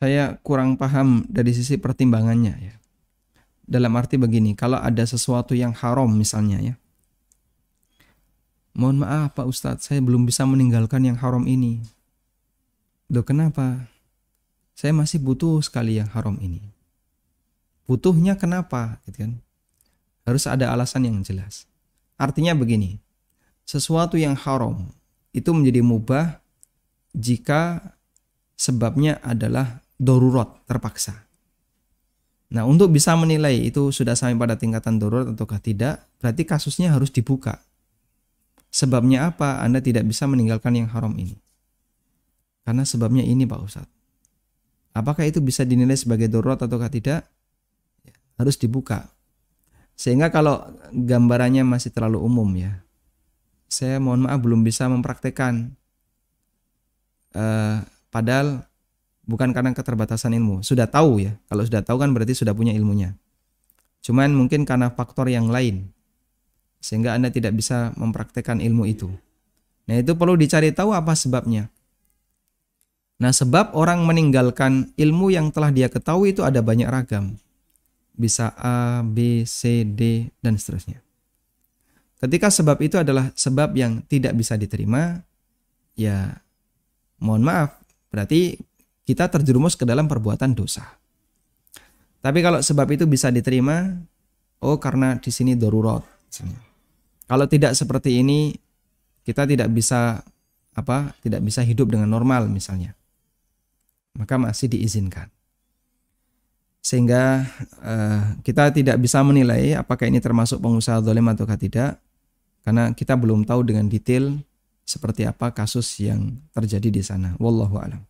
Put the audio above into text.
saya kurang paham dari sisi pertimbangannya ya. Dalam arti begini, kalau ada sesuatu yang haram misalnya ya. Mohon maaf Pak Ustadz, saya belum bisa meninggalkan yang haram ini. Loh kenapa? Saya masih butuh sekali yang haram ini. Butuhnya kenapa? Gitu kan? Harus ada alasan yang jelas. Artinya begini, sesuatu yang haram itu menjadi mubah jika sebabnya adalah dorurot terpaksa. Nah, untuk bisa menilai itu sudah sampai pada tingkatan dorurot ataukah tidak, berarti kasusnya harus dibuka. Sebabnya apa Anda tidak bisa meninggalkan yang haram ini? Karena sebabnya ini Pak Ustadz. Apakah itu bisa dinilai sebagai dorurot ataukah tidak? Ya, harus dibuka. Sehingga kalau gambarannya masih terlalu umum ya, saya mohon maaf belum bisa mempraktekan. Uh, eh, padahal bukan karena keterbatasan ilmu. Sudah tahu ya. Kalau sudah tahu kan berarti sudah punya ilmunya. Cuman mungkin karena faktor yang lain sehingga Anda tidak bisa mempraktekkan ilmu itu. Nah, itu perlu dicari tahu apa sebabnya. Nah, sebab orang meninggalkan ilmu yang telah dia ketahui itu ada banyak ragam. Bisa A, B, C, D, dan seterusnya. Ketika sebab itu adalah sebab yang tidak bisa diterima, ya mohon maaf, berarti kita terjerumus ke dalam perbuatan dosa. Tapi kalau sebab itu bisa diterima, oh karena di sini darurat. Kalau tidak seperti ini, kita tidak bisa apa? Tidak bisa hidup dengan normal misalnya. Maka masih diizinkan. Sehingga eh, kita tidak bisa menilai apakah ini termasuk pengusaha dolim atau tidak, karena kita belum tahu dengan detail seperti apa kasus yang terjadi di sana. Wallahu a'lam.